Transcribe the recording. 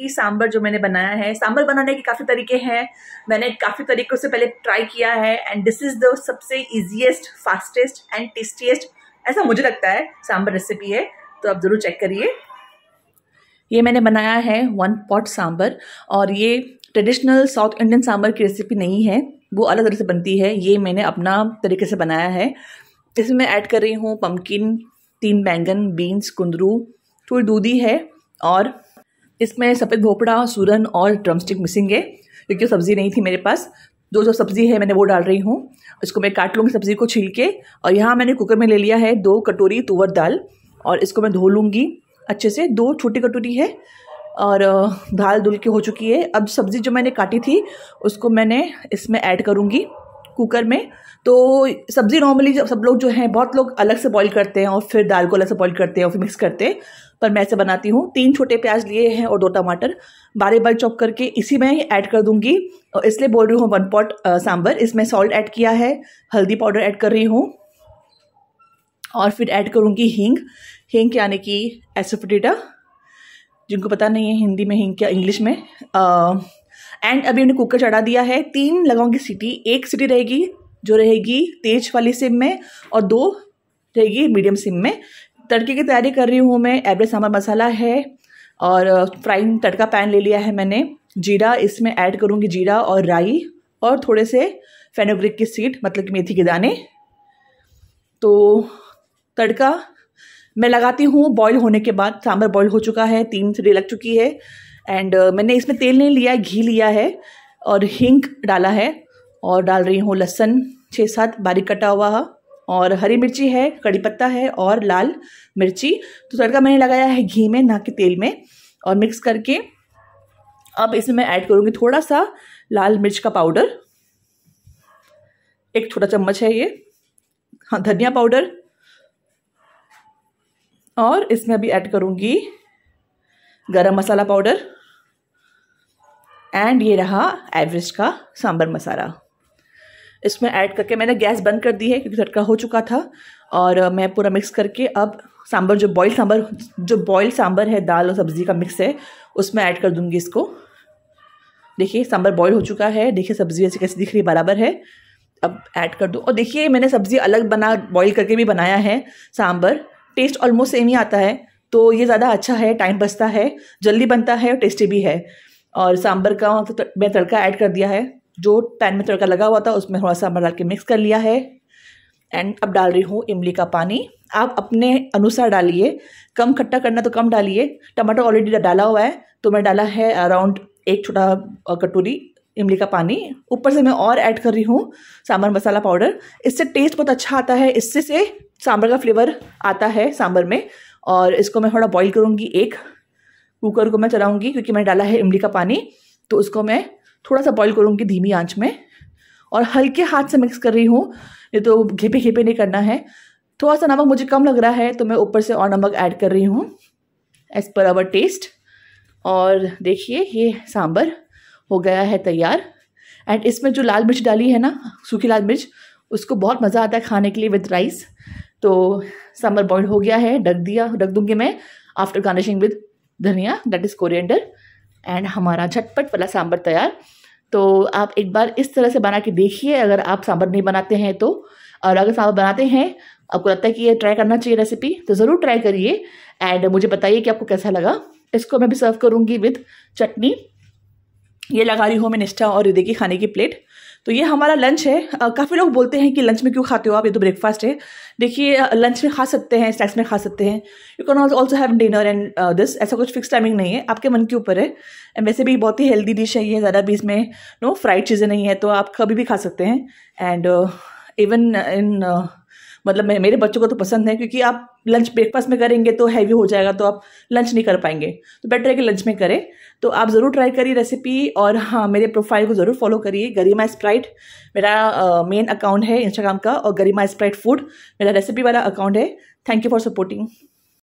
कि सांबर जो मैंने बनाया है सांबर बनाने के काफ़ी तरीके हैं मैंने काफ़ी तरीक़ों से पहले ट्राई किया है एंड दिस इज़ द सबसे इजिएस्ट फास्टेस्ट एंड टेस्टीएस्ट ऐसा मुझे लगता है सांबर रेसिपी है तो आप ज़रूर चेक करिए ये मैंने बनाया है वन पॉट सांबर और ये ट्रेडिशनल साउथ इंडियन सांबर की रेसिपी नहीं है वो अलग तरह से बनती है ये मैंने अपना तरीके से बनाया है इसमें मैं ऐड कर रही हूँ पम्पकिन तीन बैंगन बीन्स कुंदरू थोड़ी दूधी है और इसमें सफ़ेद भोपड़ा सूरन और ड्रमस्टिक मिसिंग है क्योंकि सब्ज़ी नहीं थी मेरे पास जो जो सब्ज़ी है मैंने वो डाल रही हूँ इसको मैं काट लूँगी सब्ज़ी को छील के और यहाँ मैंने कुकर में ले लिया है दो कटोरी तुवर दाल और इसको मैं धो लूँगी अच्छे से दो छोटी कटोरी है और दाल धुल के हो चुकी है अब सब्ज़ी जो मैंने काटी थी उसको मैंने इसमें ऐड करूँगी कुकर में तो सब्ज़ी नॉर्मली जब सब लोग जो हैं बहुत लोग अलग से बॉईल करते हैं और फिर दाल को अलग से बॉईल करते हैं और फिर मिक्स करते हैं पर मैं ऐसे बनाती हूँ तीन छोटे प्याज लिए हैं और दो टमाटर बारे बारी चॉप करके इसी में ऐड कर दूंगी और इसलिए बोल रही हूँ वन पॉट सांभर इसमें सॉल्ट ऐड किया है हल्दी पाउडर ऐड कर रही हूँ और फिर ऐड करूँगी हींग हींग यानी कि एसोफिटिटा जिनको पता नहीं है हिंदी में हिंग क्या इंग्लिश में एंड अभी हमने कुकर चढ़ा दिया है तीन लगाऊंगी सीटी एक सीटी रहेगी जो रहेगी तेज वाली सिम में और दो रहेगी मीडियम सिम में तड़के की तैयारी कर रही हूँ मैं एवरेज सांबर मसाला है और फ्राइंग तड़का पैन ले लिया है मैंने जीरा इसमें ऐड करूँगी जीरा और राई और थोड़े से फेनोग्रिक की सीड मतलब कि मेथी के दाने तो तड़का मैं लगाती हूँ बॉईल होने के बाद सांभर बॉईल हो चुका है तीन सीटी लग चुकी है एंड uh, मैंने इसमें तेल नहीं लिया घी लिया है और हिंग डाला है और डाल रही हूँ लहसन छः सात बारीक कटा हुआ और हरी मिर्ची है कड़ी पत्ता है और लाल मिर्ची तो तड़का मैंने लगाया है घी में ना कि तेल में और मिक्स करके अब इसमें मैं ऐड करूँगी थोड़ा सा लाल मिर्च का पाउडर एक छोटा चम्मच है ये हाँ धनिया पाउडर और इसमें अभी ऐड करूँगी गरम मसाला पाउडर एंड ये रहा एवरेस्ट का सांबर मसाला इसमें ऐड करके मैंने गैस बंद कर दी है क्योंकि झटका हो चुका था और मैं पूरा मिक्स करके अब सांभर जो बॉयल सांभर जो बॉयल सांभर है दाल और सब्ज़ी का मिक्स है उसमें ऐड कर दूँगी इसको देखिए सांभर बॉयल हो चुका है देखिए सब्ज़ी ऐसी कैसी दिख रही है बराबर है अब ऐड कर दूँ और देखिए मैंने सब्ज़ी अलग बना बॉयल करके भी बनाया है सांभर टेस्ट ऑलमोस्ट सेम ही आता है तो ये ज़्यादा अच्छा है टाइम बचता है जल्दी बनता है और टेस्टी भी है और सांबर का वहाँ तो मैं तड़का ऐड कर दिया है जो पैन में तड़का लगा हुआ था उसमें थोड़ा सांभर डाल के मिक्स कर लिया है एंड अब डाल रही हूँ इमली का पानी आप अपने अनुसार डालिए कम खट्टा करना तो कम डालिए टमाटर ऑलरेडी डाला हुआ है तो मैं डाला है अराउंड एक छोटा कटोरी इमली का पानी ऊपर से मैं और ऐड कर रही हूँ सांभर मसाला पाउडर इससे टेस्ट बहुत अच्छा आता है इससे से सांभर का फ्लेवर आता है सांभर में और इसको मैं थोड़ा बॉईल करूँगी एक कुकर को मैं चलाऊँगी क्योंकि मैंने डाला है इमली का पानी तो उसको मैं थोड़ा सा बॉईल करूँगी धीमी आँच में और हल्के हाथ से मिक्स कर रही हूँ ये तो घेपे घेपे नहीं करना है थोड़ा सा नमक मुझे कम लग रहा है तो मैं ऊपर से और नमक ऐड कर रही हूँ एज़ पर आवर टेस्ट और देखिए ये सांभर हो गया है तैयार एंड इसमें जो लाल मिर्च डाली है ना सूखी लाल मिर्च उसको बहुत मज़ा आता है खाने के लिए विद राइस तो सांभर बॉयल हो गया है ढक दिया ढक दूँगी मैं after garnishing with dhania that is coriander and हमारा झटपट वाला सांभर तैयार तो आप एक बार इस तरह से बना के देखिए अगर आप सांभर नहीं बनाते हैं तो और अगर सांभर बनाते हैं आपको लगता है कि ये ट्राई करना चाहिए रेसिपी तो ज़रूर ट्राई करिए एंड मुझे बताइए कि आपको कैसा लगा इसको मैं भी सर्व करूँगी विथ चटनी ये लगा रही हूँ मैं निष्ठा और हृदय की खाने की प्लेट तो ये हमारा लंच है काफ़ी लोग बोलते हैं कि लंच में क्यों खाते हो आप ये तो ब्रेकफास्ट है देखिए लंच में खा सकते हैं स्नैक्स में खा सकते हैं you can also have dinner and this ऐसा कुछ फिक्स टाइमिंग नहीं है आपके मन के ऊपर है एंड वैसे भी बहुत ही हेल्दी डिश है ये ज़्यादा भी इसमें नो फ्राइड चीज़ें नहीं है तो आप कभी भी खा सकते हैं एंड इवन इन मतलब मैं मेरे बच्चों को तो पसंद है क्योंकि आप लंच ब्रेकफास्ट में करेंगे तो हैवी हो जाएगा तो आप लंच नहीं कर पाएंगे तो बेटर है कि लंच में करें तो आप ज़रूर ट्राई करिए रेसिपी और हाँ मेरे प्रोफाइल को ज़रूर फॉलो करिए गरिमा स्प्राइट मेरा मेन अकाउंट है इंस्टाग्राम का और गरिमा स्प्राइट फूड मेरा रेसिपी वाला अकाउंट है थैंक यू फॉर सपोर्टिंग